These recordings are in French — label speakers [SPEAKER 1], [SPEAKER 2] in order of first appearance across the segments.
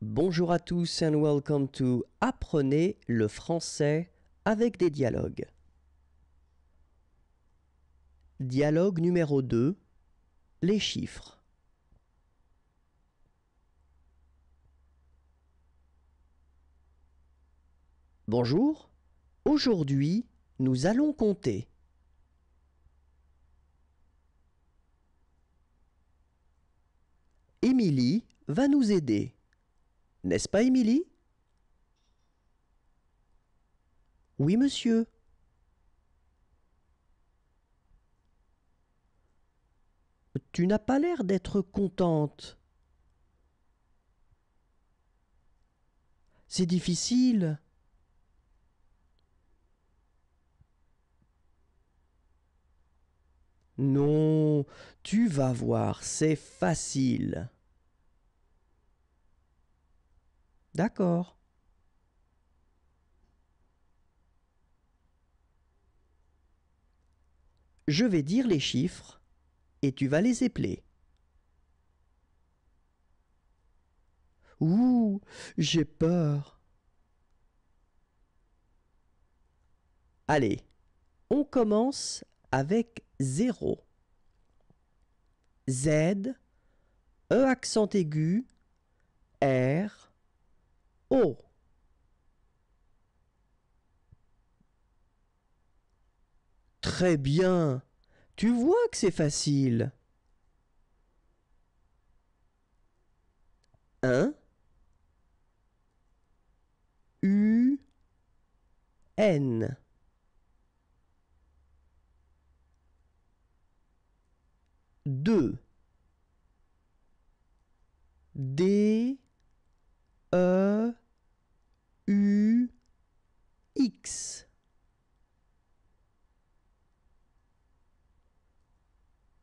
[SPEAKER 1] Bonjour à tous and welcome to Apprenez le français avec des dialogues. Dialogue numéro 2 Les chiffres. Bonjour, aujourd'hui nous allons compter. Émilie va nous aider. N'est-ce pas, Émilie Oui, monsieur. Tu n'as pas l'air d'être contente. C'est difficile. Non, tu vas voir, c'est facile. D'accord. Je vais dire les chiffres et tu vas les épeler. Ouh, j'ai peur. Allez, on commence avec 0. Z, E accent aigu, R, Oh. Très bien. Tu vois que c'est facile. 1 U N 2 D X.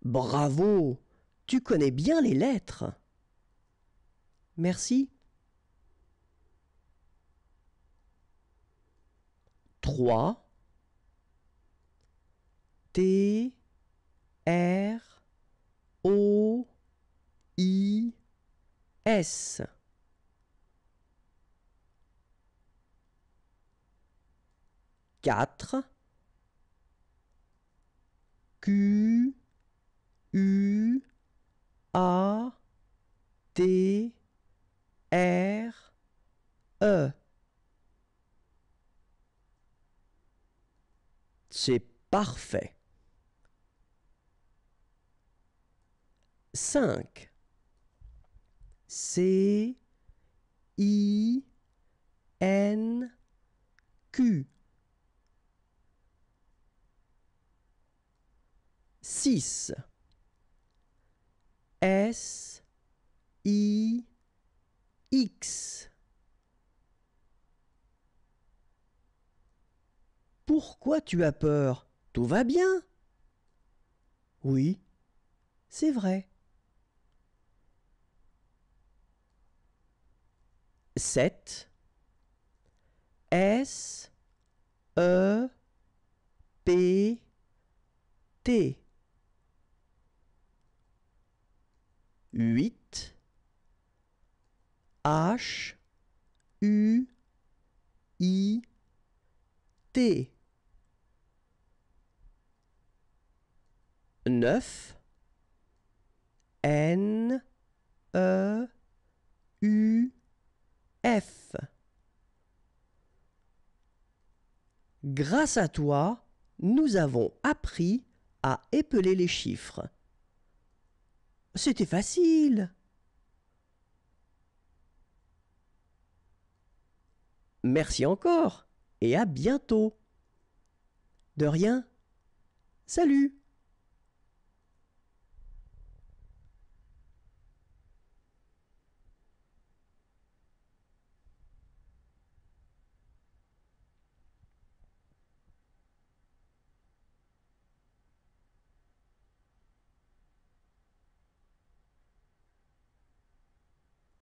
[SPEAKER 1] Bravo, tu connais bien les lettres. Merci. 3 T R O I S 4 Q U A T R E C'est parfait. 5 C I N Q 6. S I X. Pourquoi tu as peur Tout va bien Oui, c'est vrai. 7 S E P T 8 H U I T 9 N E U F Grâce à toi, nous avons appris à épeler les chiffres. C'était facile. Merci encore et à bientôt. De rien. Salut